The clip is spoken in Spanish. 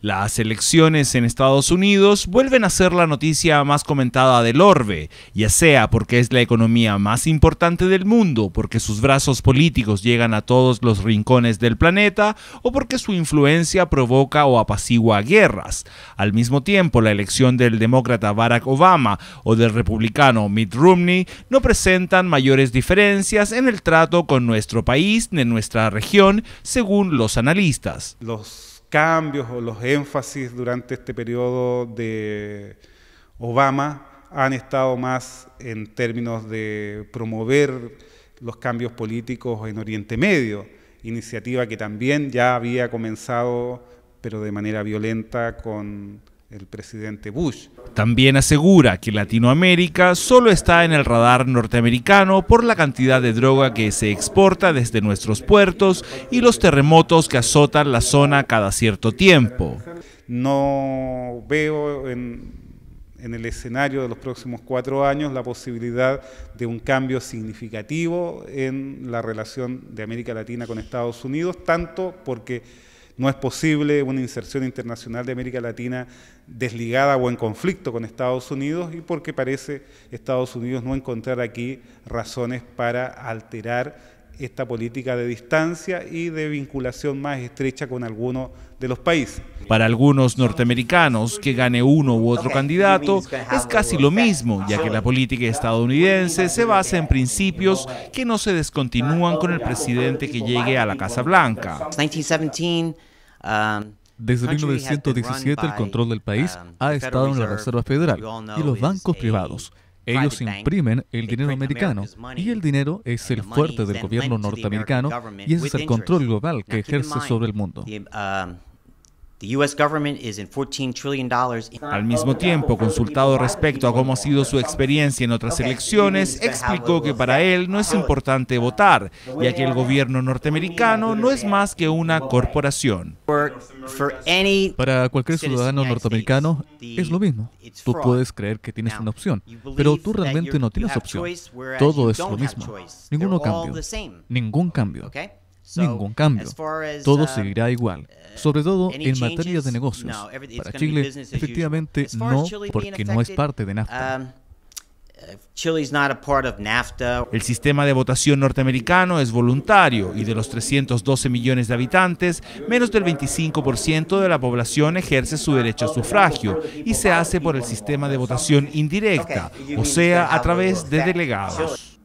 Las elecciones en Estados Unidos vuelven a ser la noticia más comentada del orbe, ya sea porque es la economía más importante del mundo, porque sus brazos políticos llegan a todos los rincones del planeta, o porque su influencia provoca o apacigua guerras. Al mismo tiempo, la elección del demócrata Barack Obama o del republicano Mitt Romney no presentan mayores diferencias en el trato con nuestro país ni en nuestra región, según los analistas. Los cambios o los énfasis durante este periodo de Obama han estado más en términos de promover los cambios políticos en Oriente Medio, iniciativa que también ya había comenzado, pero de manera violenta, con el presidente Bush. También asegura que Latinoamérica solo está en el radar norteamericano por la cantidad de droga que se exporta desde nuestros puertos y los terremotos que azotan la zona cada cierto tiempo. No veo en, el escenario de los próximos cuatro años la posibilidad de un cambio significativo en la relación de América Latina con Estados Unidos, tanto porque no es posible una inserción internacional de América Latina desligada o en conflicto con Estados Unidos y porque parece Estados Unidos no encontrar aquí razones para alterar esta política de distancia y de vinculación más estrecha con algunos de los países. Para algunos norteamericanos, que gane uno u otro candidato es casi lo mismo, ya que la política estadounidense se basa en principios que no se descontinúan con el presidente que llegue a la Casa Blanca. Desde 1917 el control del país um, ha estado en la Reserva Federal y los bancos privados. Ellos imprimen el dinero americano y el dinero es el fuerte del gobierno norteamericano y es el control global que ejerce sobre el mundo. Um, al mismo tiempo, consultado respecto a cómo ha sido su experiencia en otras elecciones, explicó que para él no es importante votar, ya que el gobierno norteamericano no es más que una corporación. Para cualquier ciudadano norteamericano es lo mismo. Tú puedes creer que tienes una opción, pero tú realmente no tienes opción. Todo es lo mismo. Ninguno cambio. Ningún cambio ningún cambio. Todo um, seguirá igual, eh, sobre todo en materia de negocios. Para Chile, efectivamente, no, porque no es parte de um, NAFTA. El sistema de votación norteamericano es voluntario y de los 312 millones de habitantes, menos del 25% de la población ejerce su derecho a sufragio y se hace por el sistema de votación indirecta, o sea, a través de delegados.